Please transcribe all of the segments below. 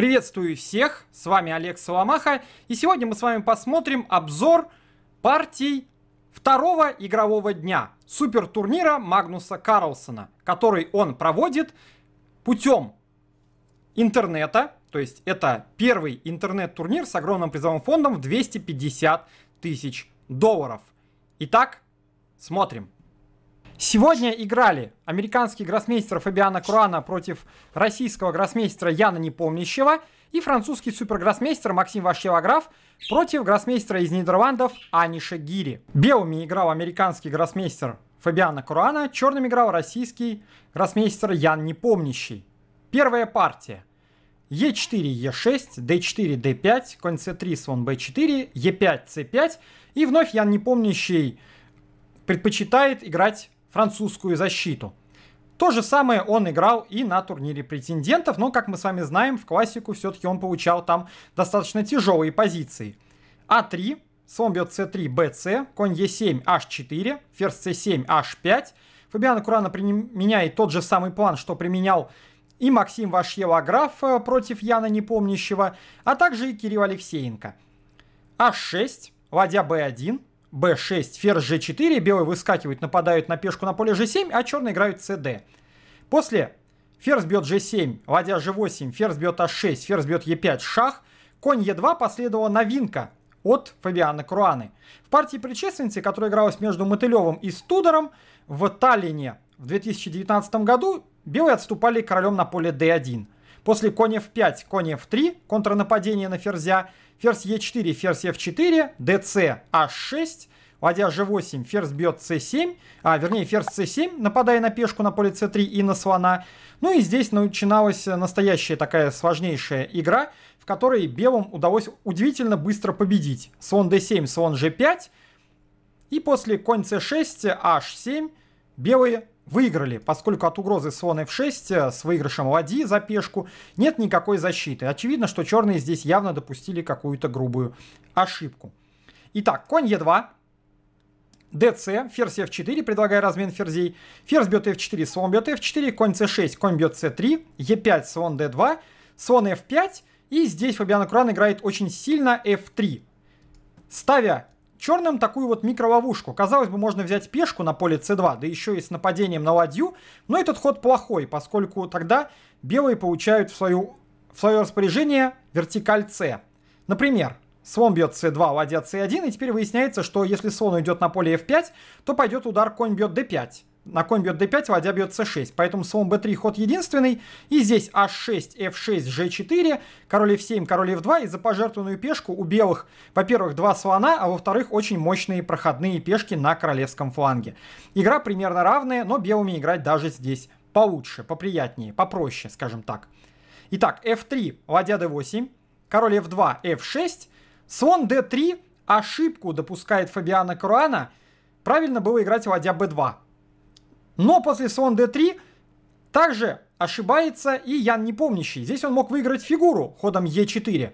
Приветствую всех, с вами Олег Соломаха, и сегодня мы с вами посмотрим обзор партий второго игрового дня супертурнира Магнуса Карлсона, который он проводит путем интернета, то есть это первый интернет-турнир с огромным призовым фондом в 250 тысяч долларов. Итак, смотрим. Сегодня играли американский гроссмейстер Фабиана Курана против российского гроссмейстера Яна Непомнящего и французский супергроссмейстер Максим Вашеваграф против гроссмейстера из Нидерландов Аниша Гири. Белыми играл американский гроссмейстер Фабиана Курана, черным играл российский гроссмейстер Ян Непомнящий. Первая партия. Е4, Е6, Д4, Д5, конь С3, слон Б4, Е5, С5. И вновь Ян Непомнящий предпочитает играть французскую защиту. То же самое он играл и на турнире претендентов, но, как мы с вами знаем, в классику все-таки он получал там достаточно тяжелые позиции. А3, слон бьет c3, bc, конь e7, h4, ферзь c7, h5. Фабиан Курана применяет тот же самый план, что применял и Максим Вашиев-Граф э, против Яна Непомнящего, а также и Кирилл Алексеенко. h6, ладья b1, b6, ферзь g4, белые выскакивают, нападают на пешку на поле g7, а черные играют cd. После ферзь бьет g7, ладья g8, ферзь бьет h6, а ферзь бьет e5, шах, конь e2 последовала новинка от Фабиана Круаны. В партии предшественницы, которая игралась между Мотылевым и Студером в Таллине в 2019 году, белые отступали королем на поле d1. После конь f5, конь f3, контрнападение на ферзя, ферзь e4, ферзь f4, dc, h6, ладья g8, ферзь бьет c7, а вернее ферзь c7, нападая на пешку на поле c3 и на слона. Ну и здесь начиналась настоящая такая сложнейшая игра, в которой белым удалось удивительно быстро победить. Слон d7, слон g5, и после конь c6, h7, белые выиграли, поскольку от угрозы слон f6 э, с выигрышем ладьи за пешку нет никакой защиты. Очевидно, что черные здесь явно допустили какую-то грубую ошибку. Итак, конь e2, dc, ферзь f4, предлагая размен ферзей. Ферзь бьет f4, слон бьет f4, конь c6, конь бьет c3, e5, слон d2, слон f5. И здесь Фабиан Куран играет очень сильно f3, ставя черным такую вот микроловушку. Казалось бы, можно взять пешку на поле c2, да еще и с нападением на ладью, но этот ход плохой, поскольку тогда белые получают в, свою, в свое распоряжение вертикаль c. Например, слон бьет c2, ладья c1, и теперь выясняется, что если слон уйдет на поле f5, то пойдет удар конь бьет d5 на конь бьет d5, ладья бьет c6. Поэтому слон b3 ход единственный. И здесь h6, f6, g4, король f7, король f2. И за пожертвованную пешку у белых, во-первых, два слона, а во-вторых, очень мощные проходные пешки на королевском фланге. Игра примерно равная, но белыми играть даже здесь получше, поприятнее, попроще, скажем так. Итак, f3, ладья d8, король f2, f6, слон d3, ошибку допускает Фабиана Круана, правильно было играть ладья b2. Но после слон d3 также ошибается и Ян Непомнящий. Здесь он мог выиграть фигуру ходом e4.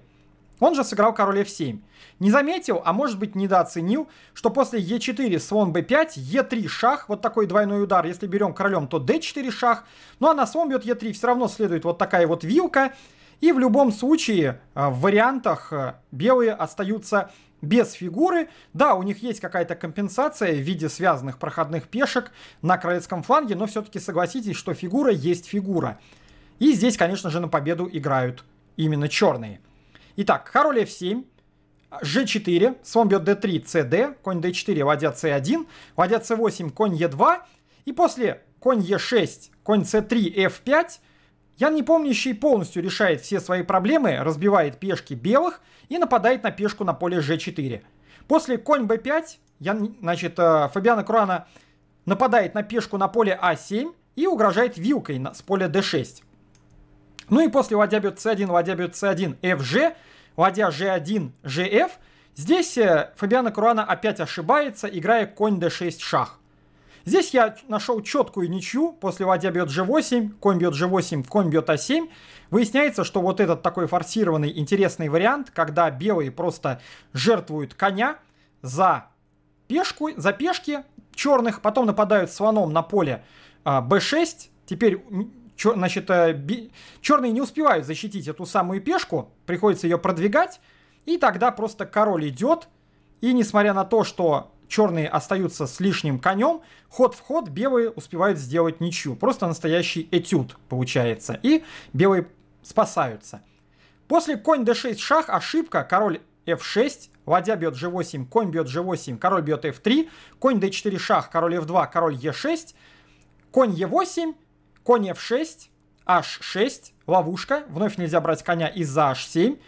Он же сыграл король f7. Не заметил, а может быть недооценил, что после e4 слон b5, e3 шах, вот такой двойной удар. Если берем королем, то d4 шах. Ну а на слон бьет e3, все равно следует вот такая вот вилка. И в любом случае э, в вариантах э, белые остаются без фигуры. Да, у них есть какая-то компенсация в виде связанных проходных пешек на королевском фланге, но все-таки согласитесь, что фигура есть фигура. И здесь, конечно же, на победу играют именно черные. Итак, король f7, g4, слон бьет d3, cd, конь d4, ладья c1, ладья c8, конь e2. И после конь e6, конь c3, f5, Ян Непомнящий полностью решает все свои проблемы, разбивает пешки белых и нападает на пешку на поле g4. После конь b5, Ян, значит, э, Фабиана Круана нападает на пешку на поле a а 7 и угрожает вилкой с поля d6. Ну и после ладья бьет c1, ладья бьет c1, fg, ладья g1, gf. Здесь э, Фабиана Круана опять ошибается, играя конь d6 шах. Здесь я нашел четкую ничью. После ладья бьет g8, конь бьет g8, конь бьет a7. А Выясняется, что вот этот такой форсированный интересный вариант, когда белые просто жертвуют коня за, пешку, за пешки черных, потом нападают слоном на поле b6. А, Теперь значит, э, черные не успевают защитить эту самую пешку, приходится ее продвигать. И тогда просто король идет. И несмотря на то, что черные остаются с лишним конем, ход в ход белые успевают сделать ничью. Просто настоящий этюд получается. И белые спасаются. После конь d6 шах, ошибка, король f6, ладья бьет g8, конь бьет g8, король бьет f3, конь d4 шах, король f2, король e6, конь e8, конь f6, h6, ловушка, вновь нельзя брать коня из-за h7,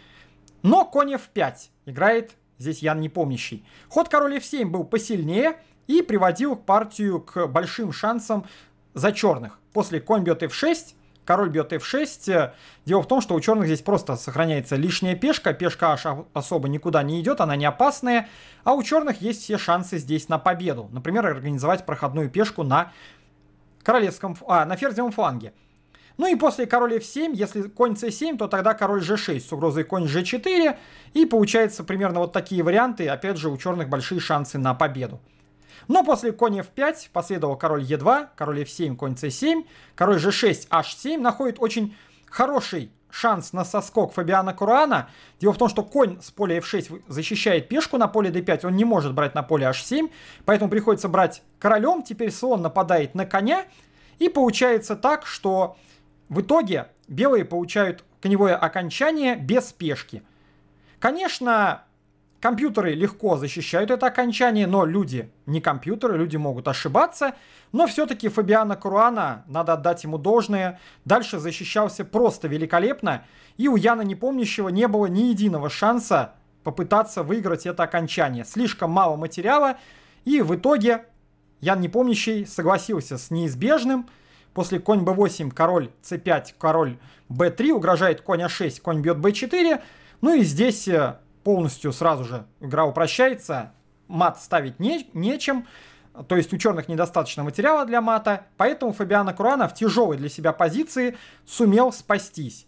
но конь f5 играет здесь Ян непомнящий. Ход король f7 был посильнее и приводил партию к большим шансам за черных. После конь бьет f6, король бьет f6. Э, дело в том, что у черных здесь просто сохраняется лишняя пешка. Пешка аж особо никуда не идет, она не опасная. А у черных есть все шансы здесь на победу. Например, организовать проходную пешку на королевском, а, на ферзевом фланге. Ну и после короля f7, если конь c7, то тогда король g6 с угрозой конь g4. И получается примерно вот такие варианты. Опять же, у черных большие шансы на победу. Но после конь f5 последовал король e2, король f7, конь c7, король g6, h7 находит очень хороший шанс на соскок Фабиана Курана. Дело в том, что конь с поля f6 защищает пешку на поле d5, он не может брать на поле h7, поэтому приходится брать королем, теперь слон нападает на коня, и получается так, что в итоге белые получают коневое окончание без пешки. Конечно, компьютеры легко защищают это окончание, но люди не компьютеры, люди могут ошибаться. Но все-таки Фабиана Круана, надо отдать ему должное, дальше защищался просто великолепно. И у Яна Непомнящего не было ни единого шанса попытаться выиграть это окончание. Слишком мало материала, и в итоге Ян Непомнящий согласился с неизбежным – После конь b8, король c5, король b3, угрожает конь a6, а конь бьет b4. Ну и здесь э, полностью сразу же игра упрощается, мат ставить не, нечем, то есть у черных недостаточно материала для мата, поэтому Фабиана Круана в тяжелой для себя позиции сумел спастись.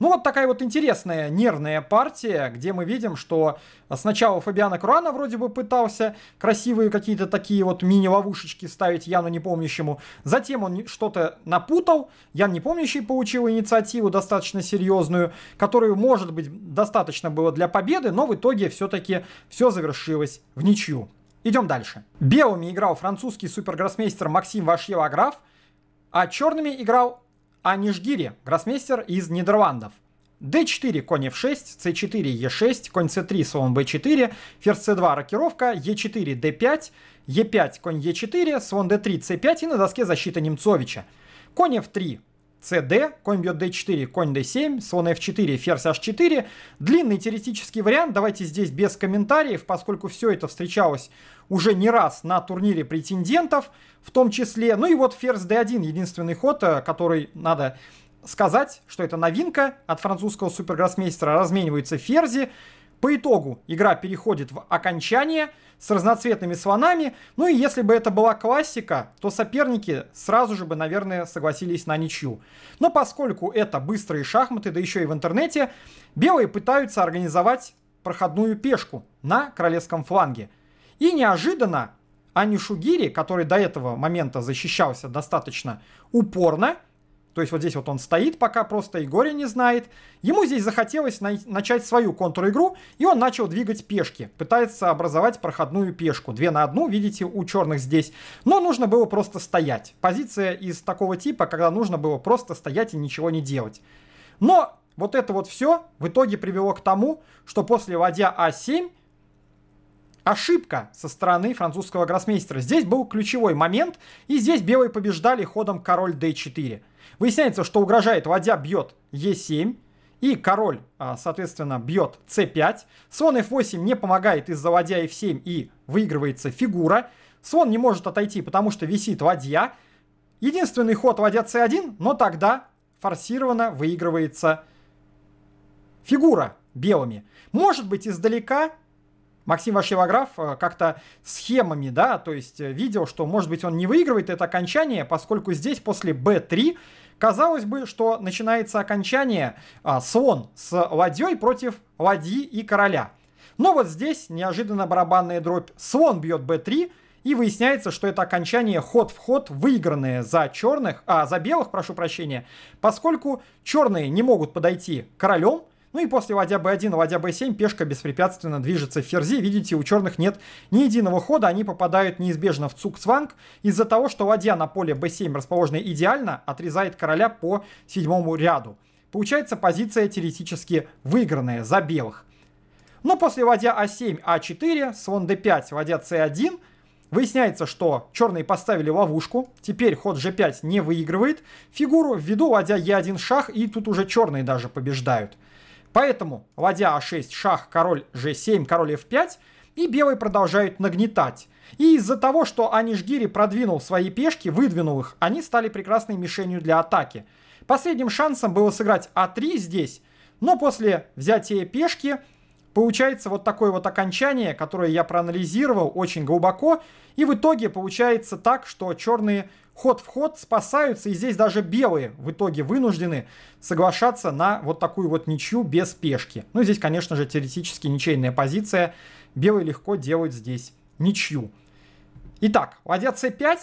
Ну вот такая вот интересная нервная партия, где мы видим, что сначала Фабиана Круана вроде бы пытался красивые какие-то такие вот мини-ловушечки ставить Яну Непомнящему. Затем он что-то напутал, Ян Непомнящий получил инициативу достаточно серьезную, которую, может быть, достаточно было для победы, но в итоге все-таки все завершилось в ничью. Идем дальше. Белыми играл французский супергроссмейстер Максим Вашьева-Граф, а черными играл а Нижгири, гроссмейстер из Нидерландов. d4, конь f6, c4, e6, конь c3, слон b4, ферзь c2, рокировка, e4, d5, e5, конь e4, слон d3, c5 и на доске защита Немцовича. Конь f3, cd, конь бьет d4, конь d7, слон f4, ферзь h4. Длинный теоретический вариант, давайте здесь без комментариев, поскольку все это встречалось уже не раз на турнире претендентов, в том числе. Ну и вот ферзь d1, единственный ход, э, который надо сказать, что это новинка от французского супергроссмейстера. Размениваются ферзи, по итогу игра переходит в окончание с разноцветными слонами. Ну и если бы это была классика, то соперники сразу же бы, наверное, согласились на ничью. Но поскольку это быстрые шахматы, да еще и в интернете, белые пытаются организовать проходную пешку на королевском фланге. И неожиданно Анишугири, который до этого момента защищался достаточно упорно, то есть вот здесь вот он стоит пока просто и горе не знает. Ему здесь захотелось на- начать свою контр-игру, и он начал двигать пешки. Пытается образовать проходную пешку. Две на одну, видите, у черных здесь. Но нужно было просто стоять. Позиция из такого типа, когда нужно было просто стоять и ничего не делать. Но вот это вот все в итоге привело к тому, что после ладья А7 ошибка со стороны французского гроссмейстера. Здесь был ключевой момент, и здесь белые побеждали ходом король d4. Выясняется, что угрожает, ладья бьет Е7, и король, а, соответственно, бьет c5. Слон f8 не помогает из-за ладья f7 и выигрывается фигура. Слон не может отойти, потому что висит ладья. Единственный ход ладья c1, но тогда форсированно выигрывается фигура белыми. Может быть, издалека Максим Вашевограф э, как-то схемами, да, то есть э, видел, что, может быть, он не выигрывает это окончание, поскольку здесь после b3 казалось бы, что начинается окончание а, слон с ладьей против ладьи и короля. Но вот здесь неожиданно барабанная дробь слон бьет b3, и выясняется, что это окончание ход в ход, выигранное за черных, а за белых, прошу прощения, поскольку черные не могут подойти королем, ну и после ладья b1 и ладья b7 пешка беспрепятственно движется в ферзи. Видите, у черных нет ни единого хода, они попадают неизбежно в цук Из-за того, что ладья на поле b7 расположена идеально, отрезает короля по седьмому ряду. Получается позиция теоретически выигранная за белых. Но после ладья а7, а4, слон d5, ладья c1, выясняется, что черные поставили ловушку, теперь ход g5 не выигрывает фигуру, ввиду ладья e1 шах, и тут уже черные даже побеждают. Поэтому ладья а6, шах, король g7, король f5, и белые продолжают нагнетать. И из-за того, что Анишгири продвинул свои пешки, выдвинул их, они стали прекрасной мишенью для атаки. Последним шансом было сыграть а3 здесь, но после взятия пешки получается вот такое вот окончание, которое я проанализировал очень глубоко, и в итоге получается так, что черные ход в ход спасаются, и здесь даже белые в итоге вынуждены соглашаться на вот такую вот ничью без пешки. Ну, здесь, конечно же, теоретически ничейная позиция. Белые легко делают здесь ничью. Итак, ладья c5,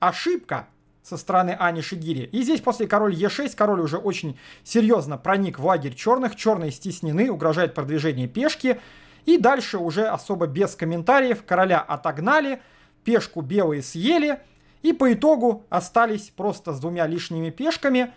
ошибка со стороны Ани Шигири. И здесь после король e6 король уже очень серьезно проник в лагерь черных. Черные стеснены, угрожает продвижение пешки. И дальше уже особо без комментариев короля отогнали, пешку белые съели – и по итогу остались просто с двумя лишними пешками.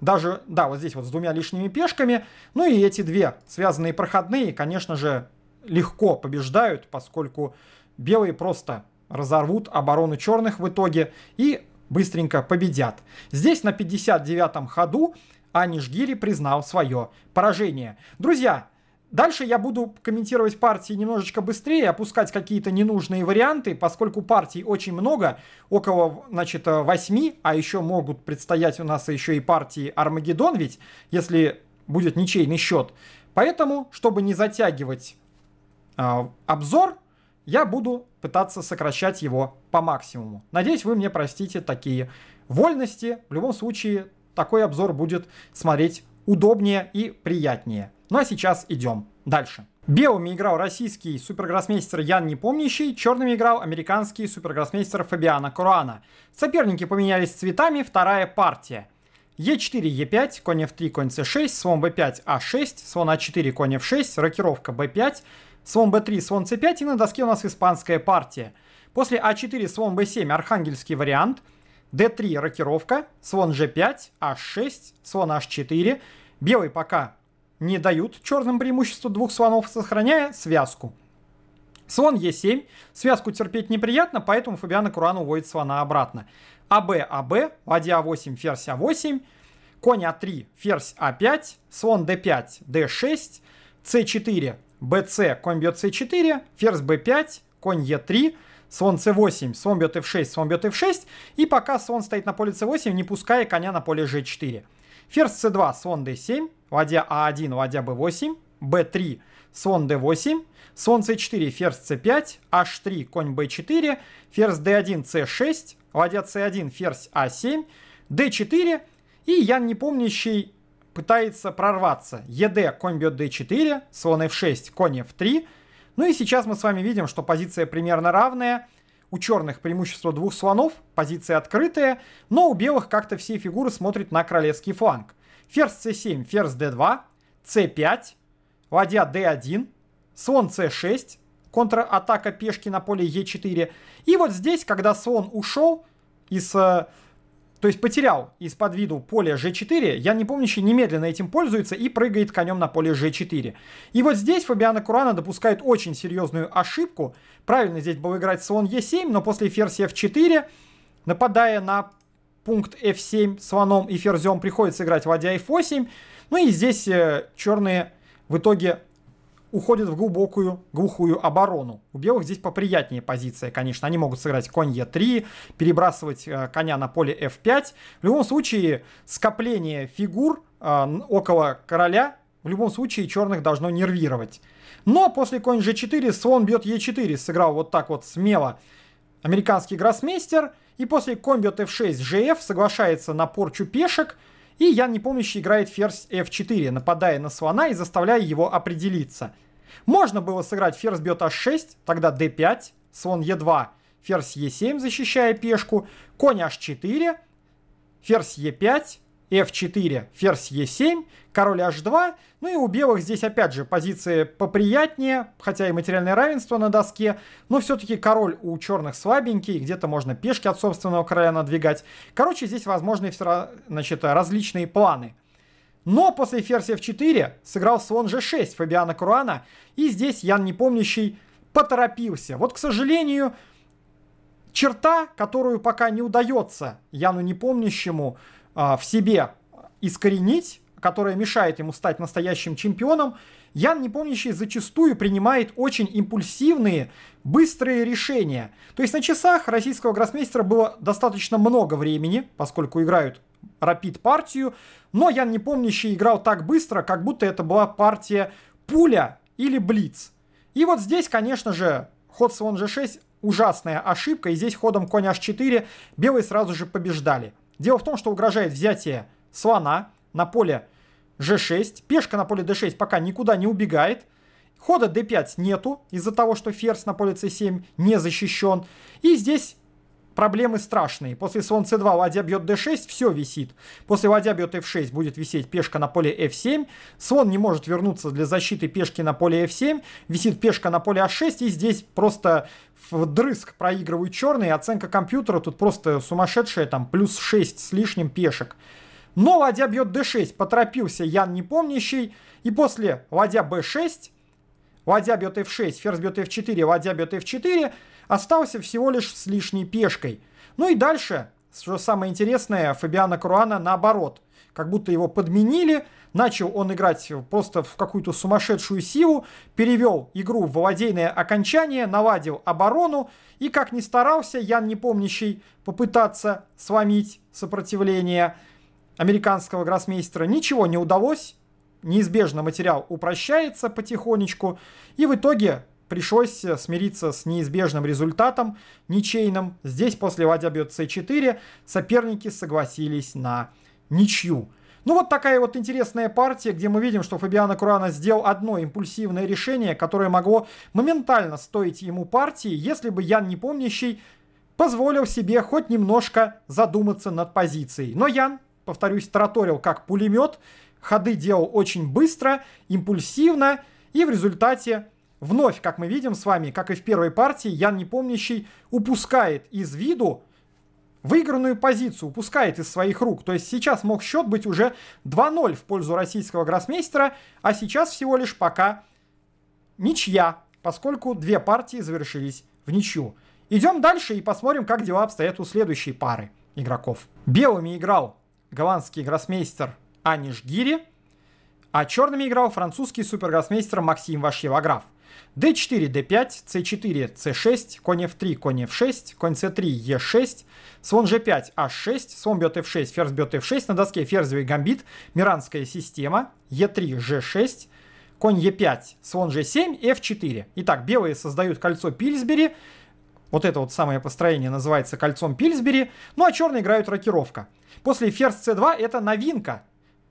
Даже, да, вот здесь вот с двумя лишними пешками. Ну и эти две связанные проходные, конечно же, легко побеждают, поскольку белые просто разорвут оборону черных в итоге и быстренько победят. Здесь на 59-м ходу Аниш признал свое поражение. Друзья, Дальше я буду комментировать партии немножечко быстрее, опускать какие-то ненужные варианты, поскольку партий очень много, около, значит, 8, э, а еще могут предстоять у нас еще и партии Армагеддон, ведь если будет ничейный счет. Поэтому, чтобы не затягивать э, обзор, я буду пытаться сокращать его по максимуму. Надеюсь, вы мне простите такие вольности. В любом случае, такой обзор будет смотреть удобнее и приятнее. Ну а сейчас идем дальше. Белыми играл российский супергроссмейстер Ян Непомнящий, черными играл американский супергроссмейстер Фабиана Куруана. Соперники поменялись цветами, вторая партия. Е4, Е5, конь F3, конь C 6 слон B5, А6, слон А4, конь F6, рокировка B5, слон B3, слон C5 и на доске у нас испанская партия. После А4, слон B7, архангельский вариант, D3, рокировка, слон G5, H6, а слон H4, белый пока не дают черным преимущество двух слонов, сохраняя связку. Слон Е7. Связку терпеть неприятно, поэтому Фабиана Куран уводит слона обратно. АБ, АБ, ладья А8, ферзь А8, конь А3, ферзь А5, слон Д5, Д6, С4, БС, конь бьет С4, ферзь Б5, конь Е3, слон с 8 слон бьет f6, слон бьет f6, и пока слон стоит на поле с 8 не пуская коня на поле g4. Ферзь c2, слон d7, ладья а1, ладья b8, b3, слон d8, слон c4, ферзь c5, h3, конь b4, ферзь d1, c6, ладья c1, ферзь а7, d4, и Ян Непомнящий пытается прорваться. ед, конь бьет d4, слон f6, конь f3. Ну и сейчас мы с вами видим, что позиция примерно равная – у черных преимущество двух слонов, позиция открытая, но у белых как-то все фигуры смотрят на королевский фланг. Ферзь c7, ферзь d2, c5, ладья d1, слон c6, контратака пешки на поле e4. И вот здесь, когда слон ушел из э, то есть потерял из-под виду поле g4, я не помню, еще немедленно этим пользуется и прыгает конем на поле g4. И вот здесь Фабиана Курана допускает очень серьезную ошибку. Правильно здесь был играть слон e7, но после ферзь f4, нападая на пункт f7 слоном и ферзем, приходится играть ладья f8. Ну и здесь э, черные в итоге уходит в глубокую, глухую оборону. У белых здесь поприятнее позиция, конечно. Они могут сыграть конь Е3, перебрасывать э, коня на поле F5. В любом случае, скопление фигур э, около короля в любом случае черных должно нервировать. Но после конь G4 слон бьет Е4, сыграл вот так вот смело американский гроссмейстер. И после конь бьет F6 GF соглашается на порчу пешек – и Ян Непомнящий играет ферзь f4, нападая на слона и заставляя его определиться. Можно было сыграть ферзь бьет h6, тогда d5, слон e2, ферзь e7, защищая пешку, конь h4, ферзь e5, f4, ферзь e7, король h2. Ну и у белых здесь опять же позиции поприятнее, хотя и материальное равенство на доске, но все-таки король у черных слабенький, где-то можно пешки от собственного короля надвигать. Короче, здесь возможны все значит, различные планы. Но после ферзь f4 сыграл слон g6 Фабиана Круана, и здесь Ян Непомнящий поторопился. Вот, к сожалению, черта, которую пока не удается Яну Непомнящему помнящему а, в себе искоренить, которая мешает ему стать настоящим чемпионом, Ян не помнящий зачастую принимает очень импульсивные, быстрые решения. То есть на часах российского гроссмейстера было достаточно много времени, поскольку играют рапид партию, но Ян не помнящий играл так быстро, как будто это была партия пуля или блиц. И вот здесь, конечно же, ход слон g6 ужасная ошибка, и здесь ходом конь h4 белые сразу же побеждали. Дело в том, что угрожает взятие слона на поле g6. Пешка на поле d6 пока никуда не убегает. Хода d5 нету из-за того, что ферзь на поле c7 не защищен. И здесь проблемы страшные. После слон c2 ладья бьет d6, все висит. После ладья бьет f6 будет висеть пешка на поле f7. Слон не может вернуться для защиты пешки на поле f7. Висит пешка на поле h6, а и здесь просто вдрызг проигрывают черные. Оценка компьютера тут просто сумасшедшая, там плюс 6 с лишним пешек. Но ладья бьет d6, поторопился Ян Непомнящий. И после ладья b6, ладья бьет f6, ферзь бьет f4, ладья бьет f4, остался всего лишь с лишней пешкой. Ну и дальше, что самое интересное, Фабиана Круана наоборот – как будто его подменили, начал он играть просто в какую-то сумасшедшую силу, перевел игру в владейное окончание, наладил оборону, и как ни старался Ян Непомнящий попытаться сломить сопротивление американского гроссмейстера, ничего не удалось, неизбежно материал упрощается потихонечку, и в итоге пришлось э, смириться с неизбежным результатом, ничейным. Здесь после ладья бьет c4 соперники согласились на ничью. Ну вот такая вот интересная партия, где мы видим, что Фабиано Курана сделал одно импульсивное решение, которое могло моментально стоить ему партии, если бы Ян Непомнящий позволил себе хоть немножко задуматься над позицией. Но Ян, повторюсь, тараторил как пулемет, ходы делал очень быстро, импульсивно, и в результате вновь, как мы видим с вами, как и в первой партии, Ян Непомнящий упускает из виду выигранную позицию упускает из своих рук. То есть сейчас мог счет быть уже 2-0 в пользу российского гроссмейстера, а сейчас всего лишь пока ничья, поскольку две партии завершились в ничью. Идем дальше и посмотрим, как дела обстоят у следующей пары игроков. Белыми играл голландский гроссмейстер Аниш Гири, а черными играл французский супергроссмейстер Максим Вашьевограф d4, d5, c4, c6, конь f3, конь f6, конь c3, e6, слон g5, h6, слон бьет f6, ферзь бьет f6, на доске ферзевый гамбит, миранская система, e3, g6, конь e5, слон g7, f4. Итак, белые создают кольцо Пильсбери, вот это вот самое построение называется кольцом Пильсбери, ну а черные играют рокировка. После ферзь c2 это новинка,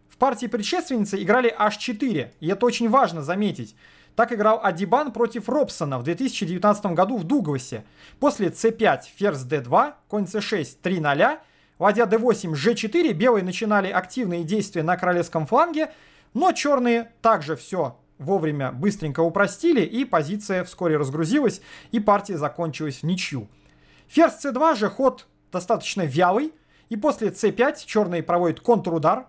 в партии предшественницы играли h4, и это очень важно заметить. Так играл Адибан против Робсона в 2019 году в Дугласе. После c5, ферзь d2, конь c6, 3 0, ладья d8, g4, белые начинали активные действия на королевском фланге, но черные также все вовремя быстренько упростили, и позиция вскоре разгрузилась, и партия закончилась в ничью. Ферзь c2 же ход достаточно вялый, и после c5 черные проводят контрудар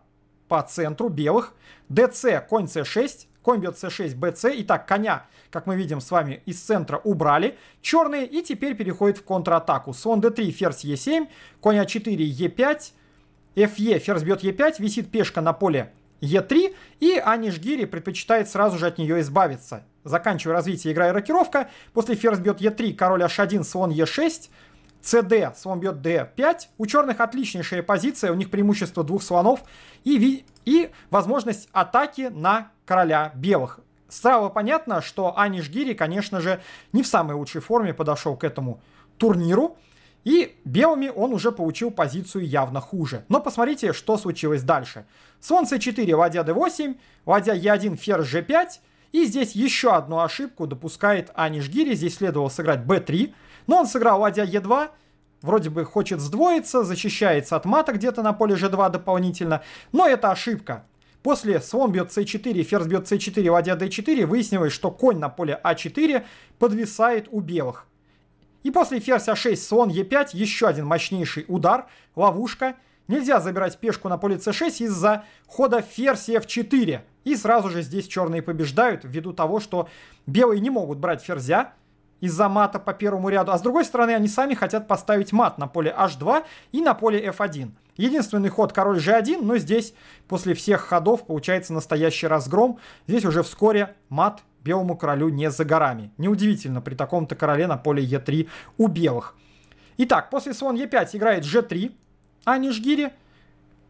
по центру белых, dc, конь c6, Конь бьет c6, bc. Итак, коня, как мы видим с вами, из центра убрали. Черные и теперь переходит в контратаку. Слон d3, ферзь e7, конь a4, e5, fe, ферзь бьет e5, висит пешка на поле e 3 и Анишгири предпочитает сразу же от нее избавиться. Заканчиваю развитие игра и рокировка, после ферзь бьет e 3 король H1, слон e 6 cd, слон бьет d 5 У черных отличнейшая позиция, у них преимущество двух слонов и, и возможность атаки на короля белых. Сразу понятно, что Аниш Гири, конечно же, не в самой лучшей форме подошел к этому турниру. И белыми он уже получил позицию явно хуже. Но посмотрите, что случилось дальше. Слон c4, ладья d8, ладья e1, ферзь g5. И здесь еще одну ошибку допускает Аниш Гири. Здесь следовало сыграть b3. Но он сыграл ладья e2, вроде бы хочет сдвоиться, защищается от мата где-то на поле g2 дополнительно. Но это ошибка. После слон бьет c4 ферзь бьет c4, ладья d4, выяснилось, что конь на поле а4 подвисает у белых. И после ферзь а6, слон e 5 еще один мощнейший удар, ловушка. Нельзя забирать пешку на поле c6 из-за хода ферзь f4. И сразу же здесь черные побеждают, ввиду того, что белые не могут брать ферзя, из-за мата по первому ряду, а с другой стороны они сами хотят поставить мат на поле h2 и на поле f1. Единственный ход король g1, но здесь после всех ходов получается настоящий разгром. Здесь уже вскоре мат белому королю не за горами. Неудивительно при таком-то короле на поле e3 у белых. Итак, после слон e5 играет g3, а не жгири.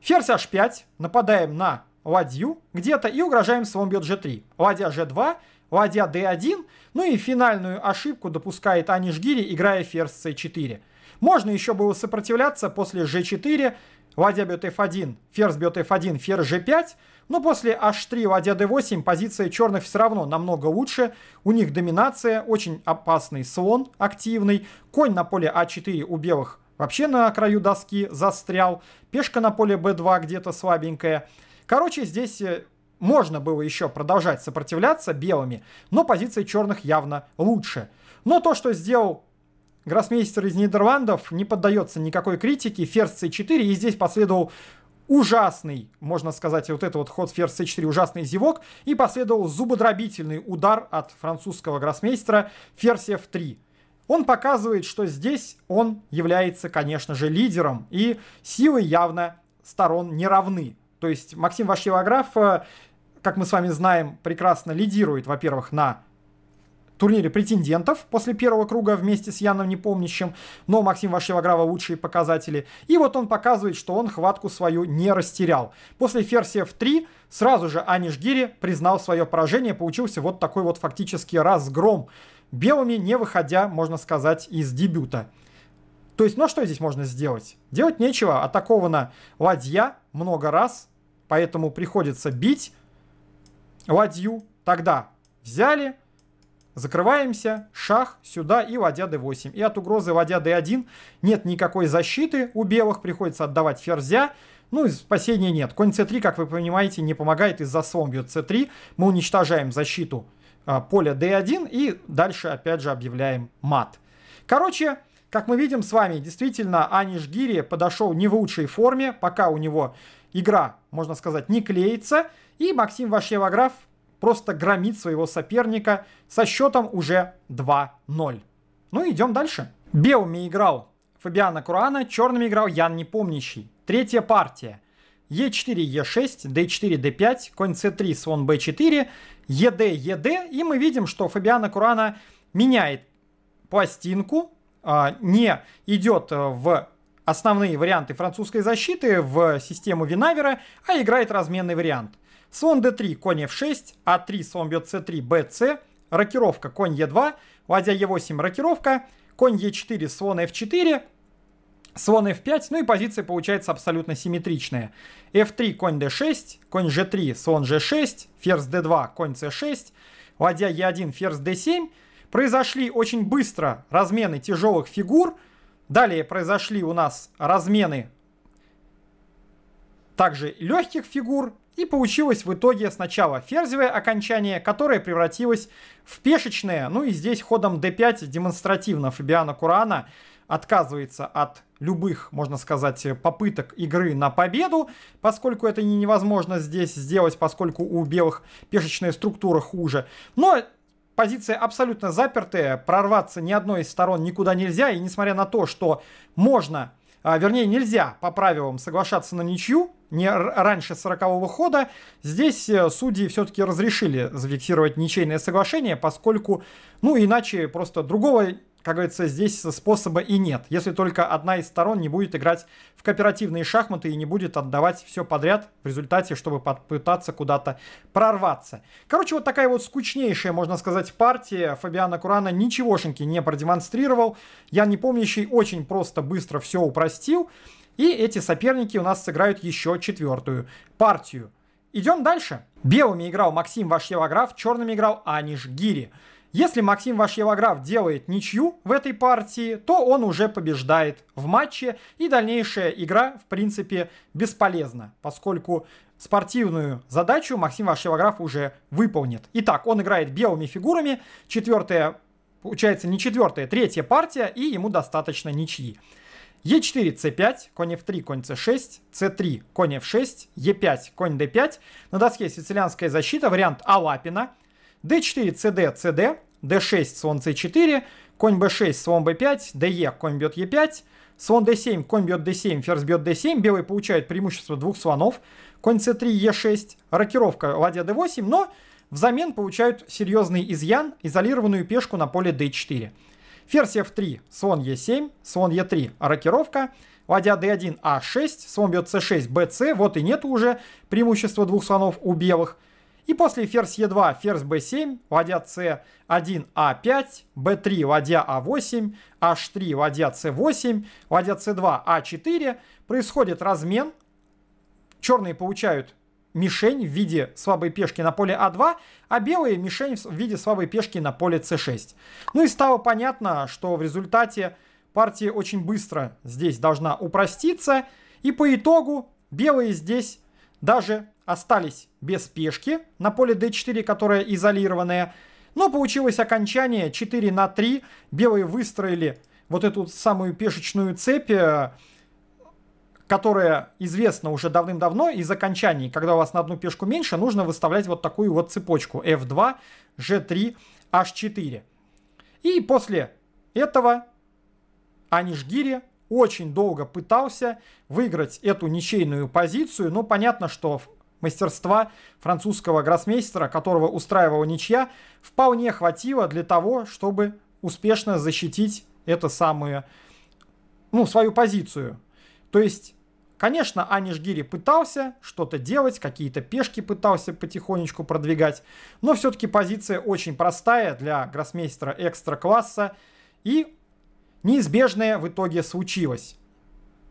Ферзь h5, нападаем на ладью где-то и угрожаем слон бьет g3. Ладья g2, ладья d1, ну и финальную ошибку допускает Анишгири, играя ферзь c4. Можно еще было сопротивляться после g4, ладья бьет f1, ферзь бьет f1, ферзь g5, но после h3, ладья d8 позиция черных все равно намного лучше, у них доминация, очень опасный слон активный, конь на поле а4 у белых вообще на краю доски застрял, пешка на поле b2 где-то слабенькая. Короче, здесь э, можно было еще продолжать сопротивляться белыми, но позиции черных явно лучше. Но то, что сделал гроссмейстер из Нидерландов, не поддается никакой критике. Ферзь c4, и здесь последовал ужасный, можно сказать, вот этот вот ход ферзь c4, ужасный зевок, и последовал зубодробительный удар от французского гроссмейстера ферзь f3. Он показывает, что здесь он является, конечно же, лидером, и силы явно сторон не равны. То есть Максим Вашилограф э, как мы с вами знаем, прекрасно лидирует, во-первых, на турнире претендентов после первого круга вместе с Яном Непомнящим, но Максим Вашеваграва лучшие показатели. И вот он показывает, что он хватку свою не растерял. После Ферсиев 3 сразу же Аниш Гири признал свое поражение, получился вот такой вот фактически разгром белыми, не выходя, можно сказать, из дебюта. То есть, ну а что здесь можно сделать? Делать нечего, атакована ладья много раз, поэтому приходится бить, ладью. Тогда взяли, закрываемся, шах сюда и ладья d8. И от угрозы ладья d1 нет никакой защиты у белых, приходится отдавать ферзя. Ну, и спасения нет. Конь c3, как вы понимаете, не помогает из-за слон бьет c3. Мы уничтожаем защиту а, поля d1 и дальше, опять же, объявляем мат. Короче, как мы видим с вами, действительно, Аниш Гири подошел не в лучшей форме, пока у него игра, можно сказать, не клеится. И Максим Вашевограф просто громит своего соперника со счетом уже 2-0. Ну идем дальше. Белыми играл Фабиана Курана, черными играл Ян Непомнящий. Третья партия. Е4, Е6, d4, d5, конь c3, слон b4, ед, ед. И мы видим, что Фабиана Курана меняет пластинку, а, не идет э, в основные варианты французской защиты в систему Винавера, а играет разменный вариант. Слон d3, конь f6, а3, слон бьет c3, bc, рокировка, конь e2, ладья e8, рокировка, конь e4, слон f4, слон f5, ну и позиция получается абсолютно симметричная. f3, конь d6, конь g3, слон g6, ферзь d2, конь c6, ладья e1, ферзь d7. Произошли очень быстро размены тяжелых фигур – Далее произошли у нас размены также легких фигур. И получилось в итоге сначала ферзевое окончание, которое превратилось в пешечное. Ну и здесь ходом d5 демонстративно Фабиана Курана отказывается от любых, можно сказать, попыток игры на победу, поскольку это невозможно здесь сделать, поскольку у белых пешечная структура хуже. Но позиции абсолютно запертые, прорваться ни одной из сторон никуда нельзя, и несмотря на то, что можно, а, вернее нельзя по правилам соглашаться на ничью, не раньше 40 хода, здесь э, судьи все-таки разрешили зафиксировать ничейное соглашение, поскольку, ну, иначе просто другого как говорится, здесь способа и нет. Если только одна из сторон не будет играть в кооперативные шахматы и не будет отдавать все подряд в результате, чтобы попытаться куда-то прорваться. Короче, вот такая вот скучнейшая, можно сказать, партия. Фабиана Курана ничегошеньки не продемонстрировал. Я не помнящий очень просто быстро все упростил. И эти соперники у нас сыграют еще четвертую партию. Идем дальше. Белыми играл Максим Вашьевограф, черными играл Аниш Гири. Если Максим Вашьевограф делает ничью в этой партии, то он уже побеждает в матче, и дальнейшая игра, в принципе, бесполезна, поскольку спортивную задачу Максим Вашевограф уже выполнит. Итак, он играет белыми фигурами, четвертая, получается не четвертая, третья партия, и ему достаточно ничьи. Е4, с 5 конь f3, конь c6, c3, конь f6, е 5 конь d5. На доске сицилианская защита, вариант Алапина – d4, cd, cd, d6, слон c4, конь b6, слон b5, de, конь бьет e5, слон d7, конь бьет d7, ферзь бьет d7, белый получает преимущество двух слонов, конь c3, e6, рокировка ладья d8, но взамен получают серьезный изъян, изолированную пешку на поле d4. Ферзь f3, слон e7, слон e3, рокировка, ладья d1, a6, а слон бьет c6, bc, вот и нет уже преимущества двух слонов у белых – и после ферзь Е2, ферзь Б7, ладья С1, А5, Б3, ладья А8, H3, ладья С8, ладья С2, А4. Происходит размен. Черные получают мишень в виде слабой пешки на поле А2, а белые мишень в виде слабой пешки на поле С6. Ну и стало понятно, что в результате партия очень быстро здесь должна упроститься. И по итогу белые здесь даже остались без пешки на поле d4, которое изолированное. Но получилось окончание 4 на 3. Белые выстроили вот эту самую пешечную цепь, э, которая известна уже давным-давно из окончаний. Когда у вас на одну пешку меньше, нужно выставлять вот такую вот цепочку f2, g3, h4. И после этого Анишгири очень долго пытался выиграть эту ничейную позицию, но понятно, что мастерства французского гроссмейстера, которого устраивала ничья, вполне хватило для того, чтобы успешно защитить это самое, ну, свою позицию. То есть, конечно, Анишгири пытался что-то делать, какие-то пешки пытался потихонечку продвигать, но все-таки позиция очень простая для гроссмейстера экстра-класса, и неизбежное в итоге случилось.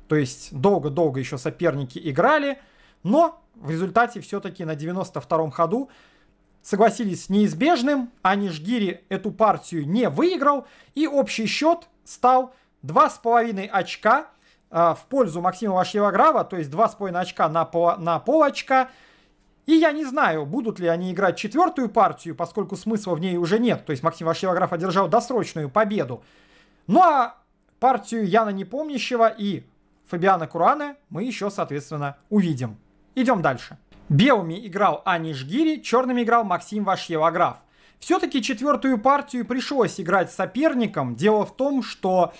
То есть долго-долго еще соперники играли, но в результате все-таки на 92-м ходу согласились с неизбежным, а Нижгири эту партию не выиграл, и общий счет стал 2,5 очка э, в пользу Максима Вашьевограва, то есть 2,5 очка на, пол, на пол очка. И я не знаю, будут ли они играть четвертую партию, поскольку смысла в ней уже нет. То есть Максим Вашьевограф одержал досрочную победу. Ну а партию Яна Непомнящего и Фабиана Курана мы еще, соответственно, увидим. Идем дальше. Белыми играл Ани Жгири, черными играл Максим Вашьевограф. А Все-таки четвертую партию пришлось играть с соперником. Дело в том, что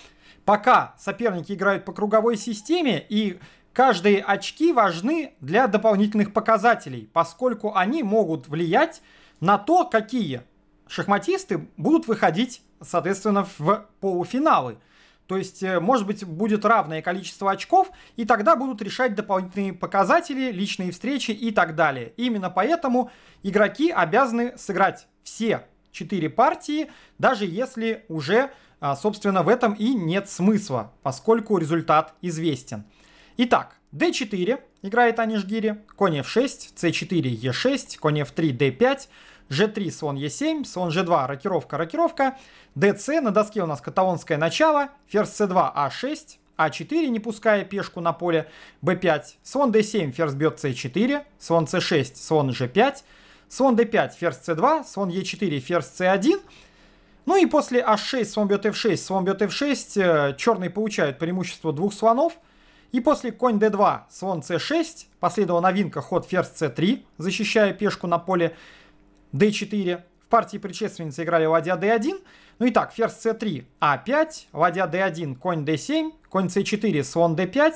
пока соперники играют по круговой системе и каждые очки важны для дополнительных показателей, поскольку они могут влиять на то, какие шахматисты будут выходить, соответственно, в полуфиналы. То есть, э, может быть, будет равное количество очков, и тогда будут решать дополнительные показатели, личные встречи и так далее. Именно поэтому игроки обязаны сыграть все четыре партии, даже если уже, а, собственно, в этом и нет смысла, поскольку результат известен. Итак, d4 играет Анишгири, конь f6, c4, e6, конь f3, d5, G3, слон E7, слон G2, рокировка, рокировка. DC, на доске у нас каталонское начало, ферзь C2, А6, а4, не пуская пешку на поле, b5, слон d7, ферзь бьет c4, слон c6, слон g5, слон d5, ферзь c2, слон e4, ферзь c1. Ну и после а 6 слон бьет f6, слон бьет f6, э, черный получает преимущество двух слонов. И после конь d2, слон c6, последовала новинка ход ферзь c3, защищая пешку на поле d4. В партии предшественницы играли ладья d1. Ну и так, ферзь c3, а5, ладья d1, конь d7, конь c4, слон d5,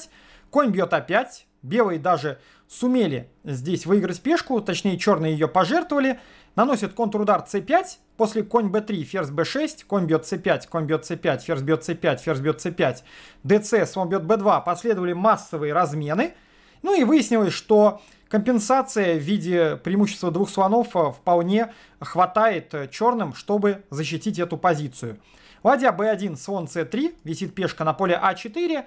конь бьет a а 5 Белые даже сумели здесь выиграть пешку, точнее черные ее пожертвовали. Наносит контрудар c5, после конь b3, ферзь b6, конь бьет c5, конь бьет c5, ферзь бьет c5, ферзь бьет c5, dc, слон бьет b2. Последовали массовые размены. Ну и выяснилось, что Компенсация в виде преимущества двух слонов э, вполне хватает э, черным, чтобы защитить эту позицию. Ладья b1, слон c3, висит пешка на поле а4,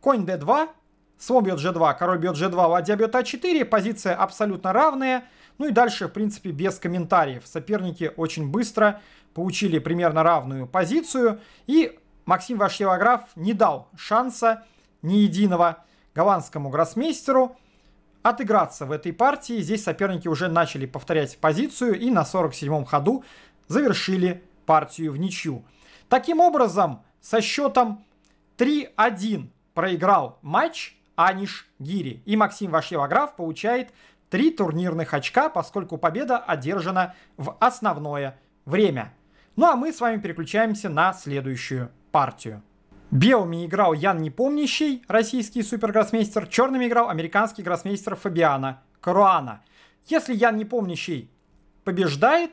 конь d2, слон бьет g2, король бьет g2, ладья бьет а4, позиция абсолютно равная. Ну и дальше, в принципе, без комментариев. Соперники очень быстро получили примерно равную позицию. И Максим Вашелограф не дал шанса ни единого голландскому гроссмейстеру отыграться в этой партии. Здесь соперники уже начали повторять позицию и на 47-м ходу завершили партию в ничью. Таким образом, со счетом 3-1 проиграл матч Аниш Гири. И Максим Вашьевограф получает три турнирных очка, поскольку победа одержана в основное время. Ну а мы с вами переключаемся на следующую партию. Белыми играл Ян Непомнящий, российский супергроссмейстер. Черными играл американский гроссмейстер Фабиана Каруана. Если Ян Непомнящий побеждает,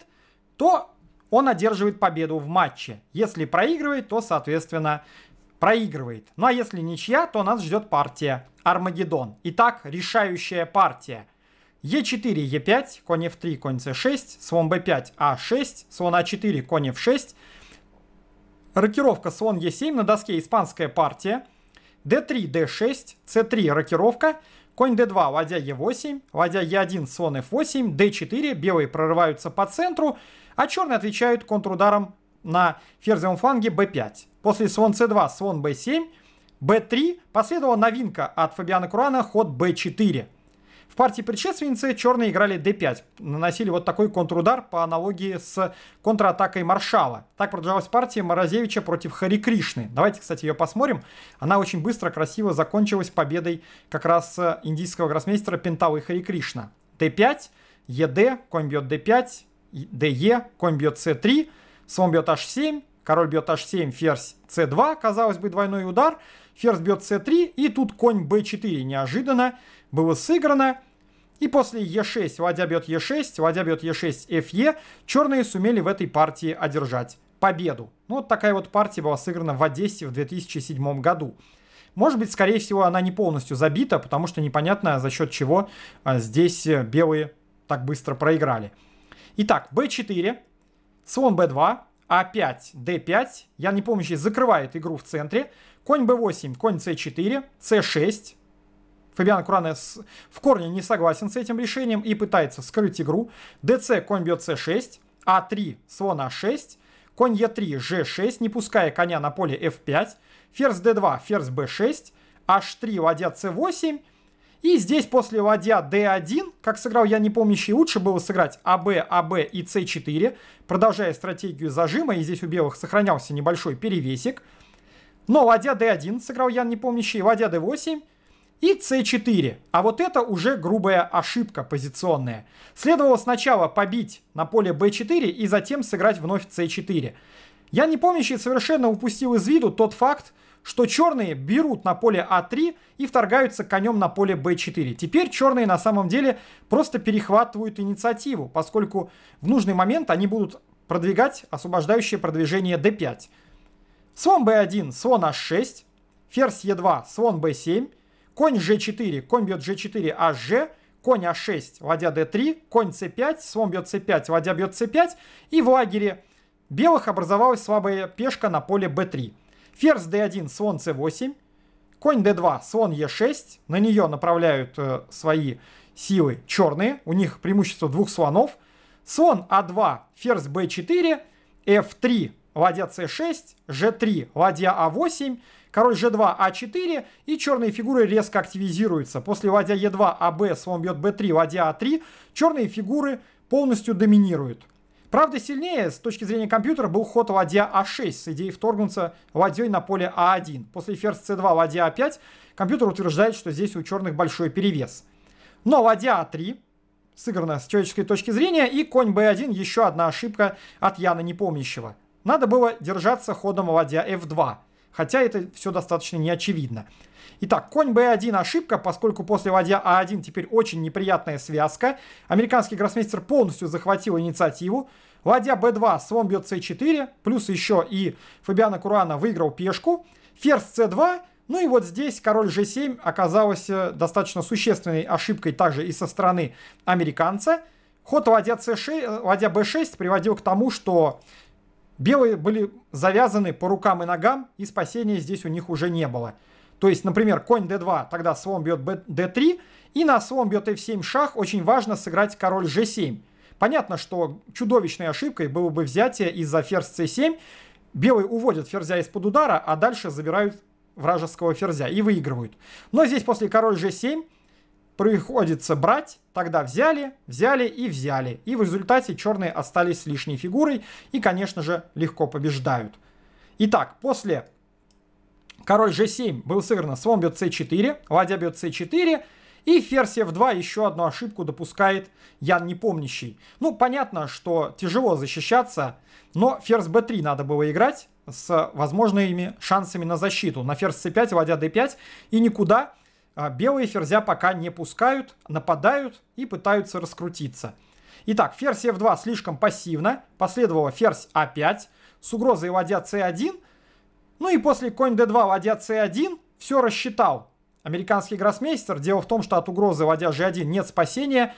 то он одерживает победу в матче. Если проигрывает, то, соответственно, проигрывает. Ну а если ничья, то нас ждет партия Армагеддон. Итак, решающая партия. Е4, Е5, конь F3, конь c 6 слон b5, А6, слон А4, конь F6, Рокировка слон Е7 на доске испанская партия. d3, d6, c3 рокировка, конь d2, ладья e8, ладья e1, слон f8, d4, белые прорываются по центру, а черные отвечают контрударом на ферзевом фланге b5. После слон c2, слон b7, b3, последовала новинка от Фабиана Курана, ход b4 партии предшественницы черные играли d5, наносили вот такой контрудар по аналогии с контратакой Маршала. Так продолжалась партия Морозевича против Хари Кришны. Давайте, кстати, ее посмотрим. Она очень быстро, красиво закончилась победой как раз э, индийского гроссмейстера Пенталы Хари Кришна. d5, ед, конь бьет d5, де, конь бьет c3, слон бьет h7, король бьет h7, ферзь c2, казалось бы, двойной удар, ферзь бьет c3, и тут конь b4 неожиданно было сыграно, и после Е6 ладья бьет Е6, ладья бьет Е6, Фе, черные сумели в этой партии одержать победу. Ну, вот такая вот партия была сыграна в Одессе в 2007 году. Может быть, скорее всего, она не полностью забита, потому что непонятно, за счет чего а, здесь э, белые так быстро проиграли. Итак, b4, слон b2, а5, d5. Я не помню, закрывает игру в центре. Конь b8, конь c4, c6, Фабиан Куранес в корне не согласен с этим решением и пытается скрыть игру. ДЦ конь бьет С6, А3 слон А6, конь Е3 Ж6, не пуская коня на поле F5, ферзь D2, ферзь B6, H3 ладья C8. И здесь после ладья D1, как сыграл я не помнящий, лучше было сыграть АБ, АБ и C4, продолжая стратегию зажима, и здесь у белых сохранялся небольшой перевесик. Но ладья D1 сыграл я не помнящий, ладья D8, и c4. А вот это уже грубая ошибка позиционная. Следовало сначала побить на поле b4 и затем сыграть вновь c4. Я не помнящий совершенно упустил из виду тот факт, что черные берут на поле а3 и вторгаются конем на поле b4. Теперь черные на самом деле просто перехватывают инициативу, поскольку в нужный момент они будут продвигать освобождающее продвижение d5. Слон b1, слон h6, ферзь e2, слон b7, Конь g4, конь бьет g4, а g, конь a а 6 ладья d3, конь c5, слон бьет c5, ладья бьет c5. И в лагере белых образовалась слабая пешка на поле b3. Ферзь d1, слон c8, конь d2, слон e6. На нее направляют э, свои силы черные, у них преимущество двух слонов. Слон а2, ферзь b4, f3, ладья c6, g3, ладья a а 8 король g2, а4, и черные фигуры резко активизируются. После ладья e2, аб, слон бьет b3, ладья а3, черные фигуры полностью доминируют. Правда, сильнее с точки зрения компьютера был ход ладья А6 с идеей вторгнуться ладьей на поле А1. После ферзь c 2 ладья А5, компьютер утверждает, что здесь у черных большой перевес. Но ладья А3 сыграна с человеческой точки зрения, и конь b 1 еще одна ошибка от Яна Непомнящего. Надо было держаться ходом ладья F2. Хотя это все достаточно неочевидно. Итак, конь b1 ошибка, поскольку после ладья a1 а теперь очень неприятная связка. Американский гроссмейстер полностью захватил инициативу. Ладья b2, слон бьет c4, плюс еще и Фабиана Куруана выиграл пешку. Ферзь c2, ну и вот здесь король g7 оказался э, достаточно существенной ошибкой также и со стороны американца. Ход ладья, c6, э, ладья b6 приводил к тому, что Белые были завязаны по рукам и ногам, и спасения здесь у них уже не было. То есть, например, конь d2, тогда слон бьет d3, и на слон бьет f7 шах очень важно сыграть король g7. Понятно, что чудовищной ошибкой было бы взятие из-за ферзь c7. Белые уводят ферзя из-под удара, а дальше забирают вражеского ферзя и выигрывают. Но здесь после король g7 приходится брать, тогда взяли, взяли и взяли. И в результате черные остались с лишней фигурой и, конечно же, легко побеждают. Итак, после король g7 был сыграно, слон бьет c4, ладья бьет c4, и ферзь f2 еще одну ошибку допускает Ян Непомнящий. Ну, понятно, что тяжело защищаться, но ферзь b3 надо было играть с возможными шансами на защиту. На ферзь c5, ладья d5, и никуда а, белые ферзя пока не пускают, нападают и пытаются раскрутиться. Итак, ферзь f2 слишком пассивно, последовало ферзь a5, а с угрозой ладья c1, ну и после конь d2 ладья c1 все рассчитал. Американский гроссмейстер, дело в том, что от угрозы ладья g1 нет спасения.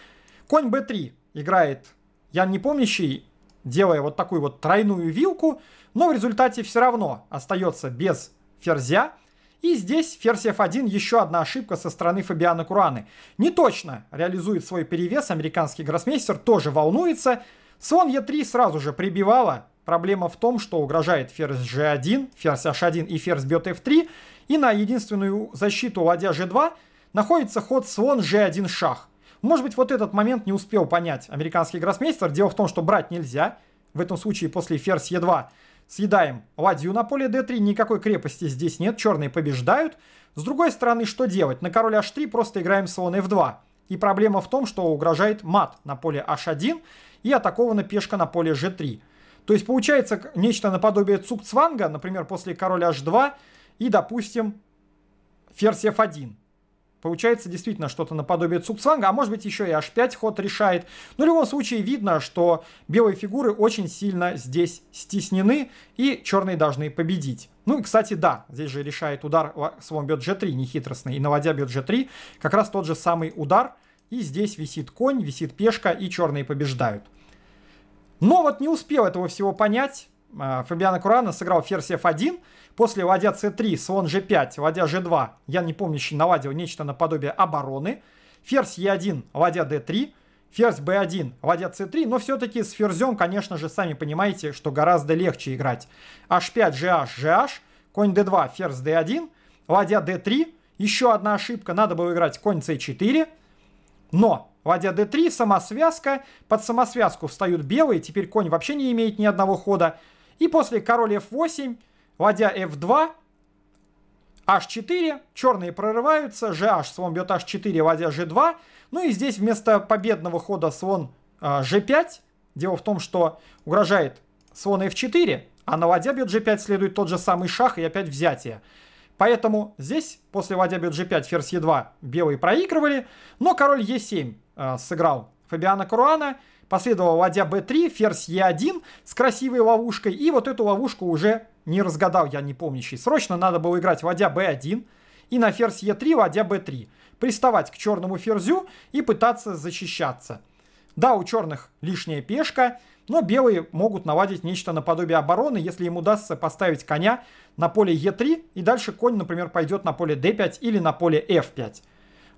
Конь b3 играет Ян Непомнящий, делая вот такую вот тройную вилку, но в результате все равно остается без ферзя. И здесь Ферсиев 1 еще одна ошибка со стороны Фабиана Кураны. Не точно реализует свой перевес, американский гроссмейстер тоже волнуется. Слон Е3 сразу же прибивала. Проблема в том, что угрожает ферзь G1, ферзь H1 и ферзь бьет F3. И на единственную защиту ладья G2 находится ход слон G1 шах. Может быть, вот этот момент не успел понять американский гроссмейстер. Дело в том, что брать нельзя. В этом случае после ферзь e 2 Съедаем ладью на поле d3, никакой крепости здесь нет, черные побеждают. С другой стороны, что делать? На король h3 просто играем слон f2. И проблема в том, что угрожает мат на поле h1 и атакована пешка на поле g3. То есть получается нечто наподобие цукцванга, например, после короля h2 и, допустим, ферзь f1. Получается действительно что-то наподобие Цукцванга, а может быть еще и h5 ход решает. Но в любом случае видно, что белые фигуры очень сильно здесь стеснены и черные должны победить. Ну и, кстати, да, здесь же решает удар а, слон бьет g3, нехитростный, и наводя бьет g3, как раз тот же самый удар. И здесь висит конь, висит пешка, и черные побеждают. Но вот не успел этого всего понять. А, Фабиано Курана сыграл ферзь f1, После ладья c3, слон g5, ладья g2, я не помню, еще наладил нечто наподобие обороны. Ферзь e1, ладья d3, ферзь b1, ладья c3, но все-таки с ферзем, конечно же, сами понимаете, что гораздо легче играть. h5, gh, gh, конь d2, ферзь d1, ладья d3, еще одна ошибка, надо было играть конь c4, но ладья d3, самосвязка, под самосвязку встают белые, теперь конь вообще не имеет ни одного хода, и после король f8, Ладья f2, h4, черные прорываются, gh, слон бьет h4, ладья g2. Ну и здесь вместо победного хода слон э, g5. Дело в том, что угрожает слон f4, а на ладья бьет g5 следует тот же самый шах и опять взятие. Поэтому здесь после ладья бьет g5, ферзь e2 белые проигрывали, но король e7 э, сыграл Фабиана Круана. Последовал ладья b3, ферзь e1 с красивой ловушкой. И вот эту ловушку уже не разгадал я не помнящий. Срочно надо было играть ладья b1 и на ферзь e3 ладья b3. Приставать к черному ферзю и пытаться защищаться. Да, у черных лишняя пешка, но белые могут наладить нечто наподобие обороны, если им удастся поставить коня на поле e3, и дальше конь, например, пойдет на поле d5 или на поле f5.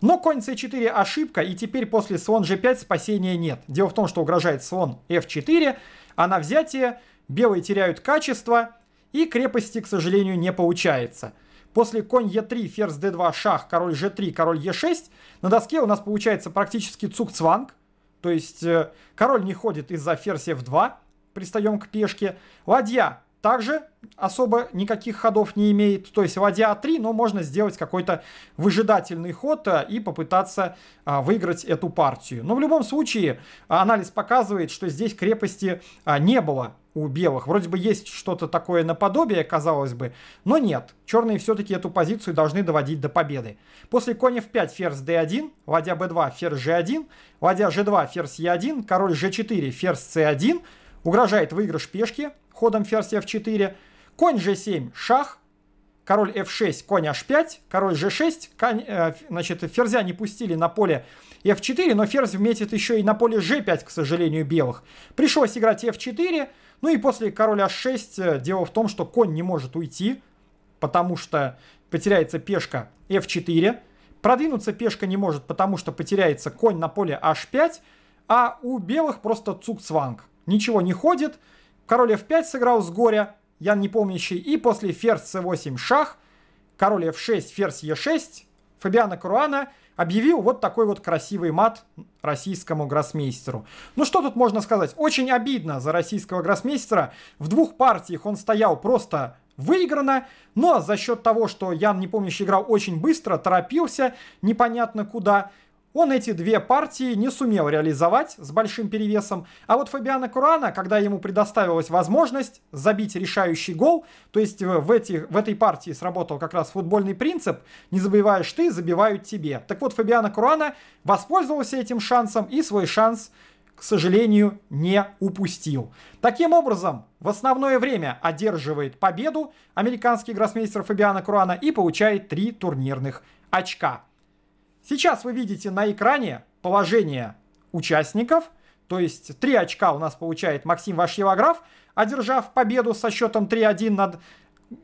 Но конь c4 ошибка, и теперь после слон g5 спасения нет. Дело в том, что угрожает слон f4, а на взятие белые теряют качество, и крепости, к сожалению, не получается. После конь e3, ферзь d2, шах, король g3, король e6, на доске у нас получается практически цукцванг то есть э, король не ходит из-за ферзь f2, пристаем к пешке, ладья также особо никаких ходов не имеет. То есть ладья А3, но можно сделать какой-то выжидательный ход э, и попытаться а, выиграть эту партию. Но в любом случае а, анализ показывает, что здесь крепости а, не было у белых. Вроде бы есть что-то такое наподобие, казалось бы, но нет. Черные все-таки эту позицию должны доводить до победы. После конь f5, ферзь d1, ладья b2, ферзь g1, ладья g2, ферзь e1, король g4, ферзь c1, Угрожает выигрыш пешки ходом ферзь f4. Конь g7, шах. Король f6, конь h5. Король g6. Конь, э, значит, ферзя не пустили на поле f4, но ферзь вметит еще и на поле g5, к сожалению, белых. Пришлось играть f4. Ну и после короля h6 э, дело в том, что конь не может уйти, потому что потеряется пешка f4. Продвинуться пешка не может, потому что потеряется конь на поле h5, а у белых просто цукцванг ничего не ходит. Король f5 сыграл с горя, Ян непомнящий. И после ферзь c8 шах, король f6, ферзь e6, Фабиана Круана объявил вот такой вот красивый мат российскому гроссмейстеру. Ну что тут можно сказать? Очень обидно за российского гроссмейстера. В двух партиях он стоял просто выиграно, но ну, а за счет того, что Ян не Непомнящий играл очень быстро, торопился непонятно куда, он эти две партии не сумел реализовать с большим перевесом, а вот Фабиана Курана, когда ему предоставилась возможность забить решающий гол, то есть в, эти, в этой партии сработал как раз футбольный принцип «не забиваешь ты, забивают тебе». Так вот, Фабиана Курана воспользовался этим шансом и свой шанс к сожалению, не упустил. Таким образом, в основное время одерживает победу американский гроссмейстер Фабиана Курана и получает три турнирных очка. Сейчас вы видите на экране положение участников, то есть 3 очка у нас получает Максим Вашьевограф, одержав победу со счетом 3-1 над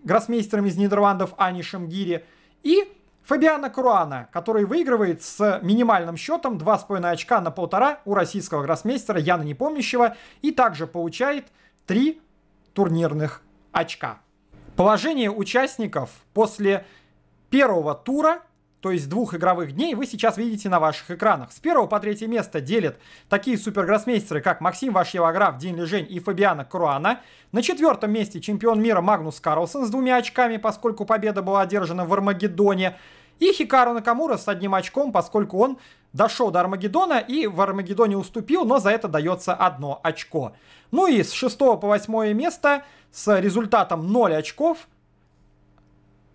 гроссмейстером из Нидерландов Анишем Гири. И Фабиана Круана, который выигрывает с минимальным счетом 2,5 очка на полтора у российского гроссмейстера Яна Непомнящего и также получает 3 турнирных очка. Положение участников после первого тура то есть двух игровых дней, вы сейчас видите на ваших экранах. С первого по третье место делят такие супергроссмейстеры, как Максим Вашьевограф, Дин Лежень и Фабиана Круана. На четвертом месте чемпион мира Магнус Карлсон с двумя очками, поскольку победа была одержана в Армагеддоне. И Хикару Накамура с одним очком, поскольку он дошел до Армагеддона и в Армагеддоне уступил, но за это дается одно очко. Ну и с 6 по 8 место с результатом 0 очков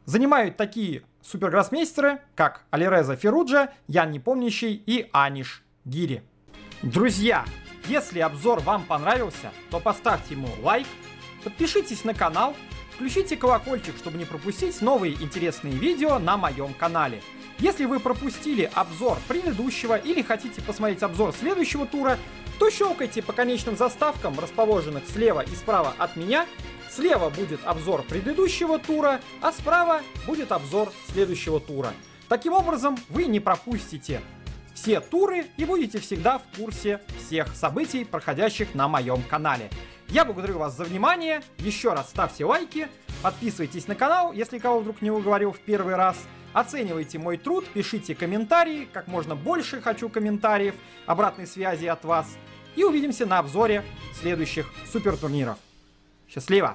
занимают такие супергроссмейстеры, как Алиреза Феруджа, Ян Непомнящий и Аниш Гири. Друзья, если обзор вам понравился, то поставьте ему лайк, подпишитесь на канал, включите колокольчик, чтобы не пропустить новые интересные видео на моем канале. Если вы пропустили обзор предыдущего или хотите посмотреть обзор следующего тура, то щелкайте по конечным заставкам, расположенных слева и справа от меня, Слева будет обзор предыдущего тура, а справа будет обзор следующего тура. Таким образом, вы не пропустите все туры и будете всегда в курсе всех событий, проходящих на моем канале. Я благодарю вас за внимание, еще раз ставьте лайки, подписывайтесь на канал, если кого вдруг не уговорил в первый раз, оценивайте мой труд, пишите комментарии, как можно больше хочу комментариев, обратной связи от вас, и увидимся на обзоре следующих супертурниров. Счастливо!